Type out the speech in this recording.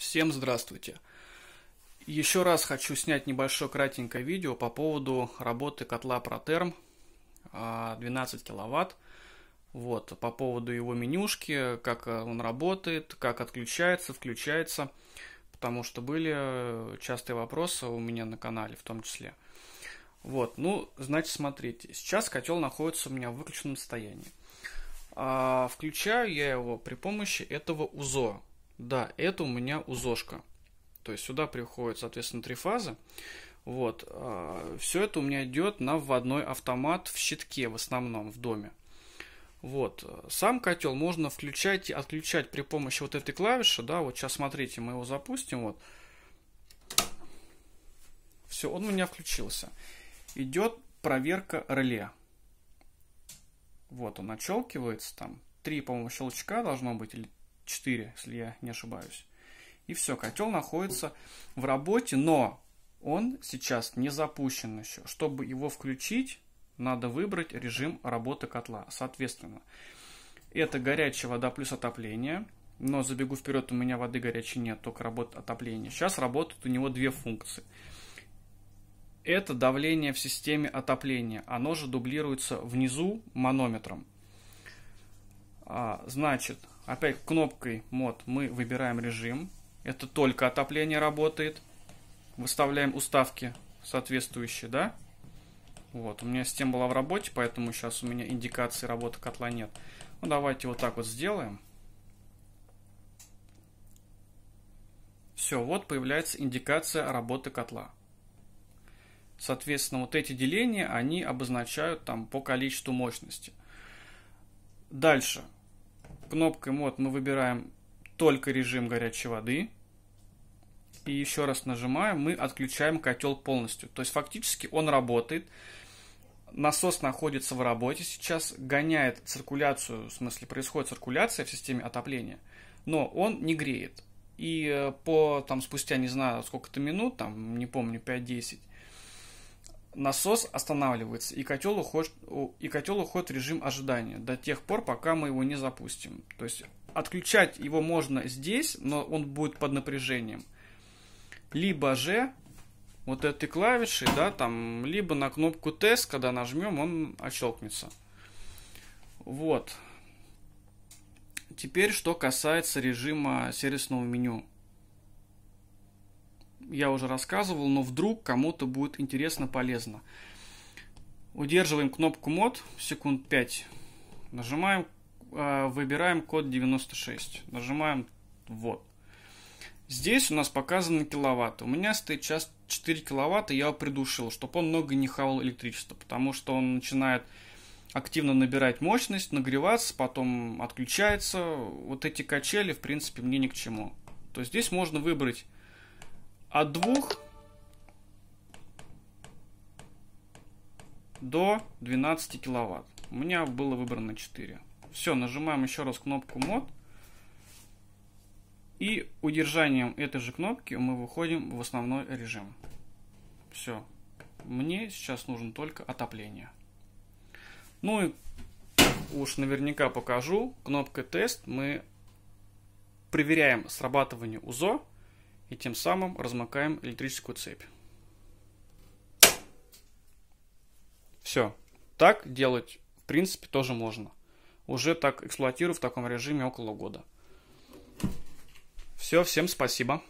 Всем здравствуйте! Еще раз хочу снять небольшое кратенькое видео по поводу работы котла ProTerm 12 а, киловатт. Вот, по поводу его менюшки, как он работает, как отключается, включается, потому что были э, частые вопросы у меня на канале в том числе. Вот, ну, значит, смотрите, сейчас котел находится у меня в выключенном состоянии. А, включаю я его при помощи этого УЗО. Да, это у меня узошка. То есть сюда приходят, соответственно, три фазы. Вот. А, Все это у меня идет на вводной автомат в щитке в основном в доме. Вот. Сам котел можно включать и отключать при помощи вот этой клавиши. Да, вот сейчас смотрите, мы его запустим. Вот. Все, он у меня включился. Идет проверка реле. Вот он отщелкивается там. Три, по-моему, щелчка должно быть, или 4, если я не ошибаюсь. И все, котел находится в работе, но он сейчас не запущен еще. Чтобы его включить, надо выбрать режим работы котла. Соответственно, это горячая вода плюс отопление. Но забегу вперед, у меня воды горячей нет, только работает отопление. Сейчас работают у него две функции. Это давление в системе отопления. Оно же дублируется внизу манометром. А, значит, Опять кнопкой мод мы выбираем режим. Это только отопление работает. Выставляем уставки соответствующие, да? Вот, у меня система была в работе, поэтому сейчас у меня индикации работы котла нет. Ну, давайте вот так вот сделаем. Все, вот появляется индикация работы котла. Соответственно, вот эти деления, они обозначают там по количеству мощности. Дальше кнопкой мод мы выбираем только режим горячей воды. И еще раз нажимаем, мы отключаем котел полностью. То есть фактически он работает. Насос находится в работе сейчас, гоняет циркуляцию, в смысле происходит циркуляция в системе отопления, но он не греет. И э, по, там, спустя, не знаю, сколько-то минут, там, не помню, 5-10, насос останавливается, и котел, уходит, и котел уходит в режим ожидания до тех пор, пока мы его не запустим. То есть отключать его можно здесь, но он будет под напряжением. Либо же вот этой клавишей, да, там, либо на кнопку тест, когда нажмем, он отщелкнется. Вот. Теперь, что касается режима сервисного меню я уже рассказывал, но вдруг кому-то будет интересно, полезно. Удерживаем кнопку мод секунд 5. Нажимаем, а, выбираем код 96. Нажимаем вот. Здесь у нас показаны киловатты. У меня стоит сейчас 4 киловатта, я его придушил, чтобы он много не хавал электричество, потому что он начинает активно набирать мощность, нагреваться, потом отключается. Вот эти качели, в принципе, мне ни к чему. То есть здесь можно выбрать от двух до 12 киловатт. У меня было выбрано 4. Все, нажимаем еще раз кнопку мод. И удержанием этой же кнопки мы выходим в основной режим. Все. Мне сейчас нужно только отопление. Ну и уж наверняка покажу. Кнопкой тест мы проверяем срабатывание УЗО и тем самым размыкаем электрическую цепь. Все. Так делать, в принципе, тоже можно. Уже так эксплуатирую в таком режиме около года. Все, всем спасибо.